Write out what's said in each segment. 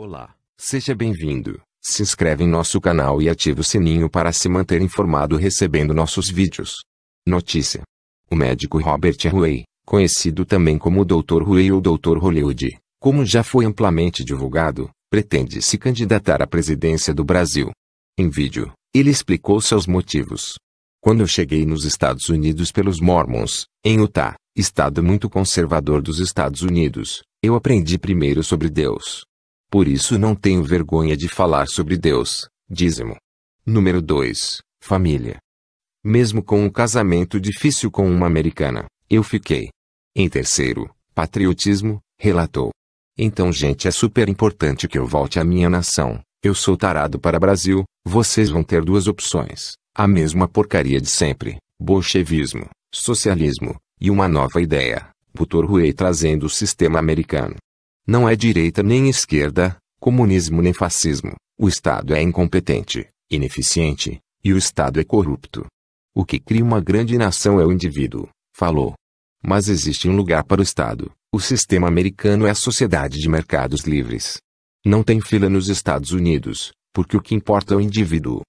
Olá, seja bem-vindo. Se inscreve em nosso canal e ative o sininho para se manter informado recebendo nossos vídeos. Notícia: O médico Robert Huey, conhecido também como Dr. Huey ou Dr. Hollywood, como já foi amplamente divulgado, pretende se candidatar à presidência do Brasil. Em vídeo, ele explicou seus motivos. Quando eu cheguei nos Estados Unidos pelos Mormons, em Utah, estado muito conservador dos Estados Unidos, eu aprendi primeiro sobre Deus. Por isso não tenho vergonha de falar sobre Deus, dízimo. Número 2, família. Mesmo com um casamento difícil com uma americana, eu fiquei. Em terceiro, patriotismo, relatou. Então gente é super importante que eu volte à minha nação, eu sou tarado para Brasil, vocês vão ter duas opções, a mesma porcaria de sempre, bolchevismo, socialismo, e uma nova ideia, Butor trazendo o sistema americano. Não é direita nem esquerda, comunismo nem fascismo. O Estado é incompetente, ineficiente, e o Estado é corrupto. O que cria uma grande nação é o indivíduo, falou. Mas existe um lugar para o Estado. O sistema americano é a sociedade de mercados livres. Não tem fila nos Estados Unidos, porque o que importa é o indivíduo.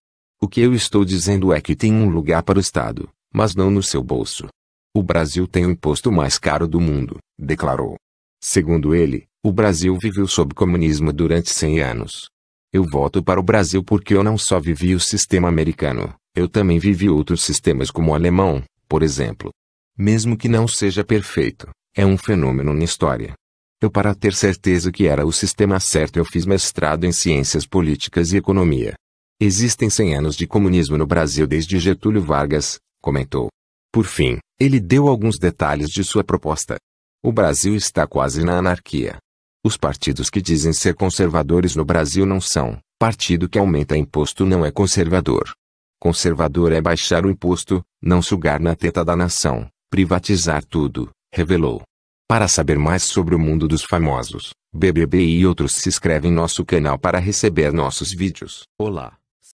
O que eu estou dizendo é que tem um lugar para o Estado, mas não no seu bolso. O Brasil tem o imposto mais caro do mundo, declarou. Segundo ele, o Brasil viveu sob comunismo durante 100 anos. Eu voto para o Brasil porque eu não só vivi o sistema americano, eu também vivi outros sistemas como o alemão, por exemplo. Mesmo que não seja perfeito, é um fenômeno na história. Eu para ter certeza que era o sistema certo eu fiz mestrado em Ciências Políticas e Economia. Existem 100 anos de comunismo no Brasil desde Getúlio Vargas, comentou. Por fim, ele deu alguns detalhes de sua proposta. O Brasil está quase na anarquia. Os partidos que dizem ser conservadores no Brasil não são. Partido que aumenta imposto não é conservador. Conservador é baixar o imposto, não sugar na teta da nação, privatizar tudo, revelou. Para saber mais sobre o mundo dos famosos, BBB e outros se inscreve em nosso canal para receber nossos vídeos. Olá!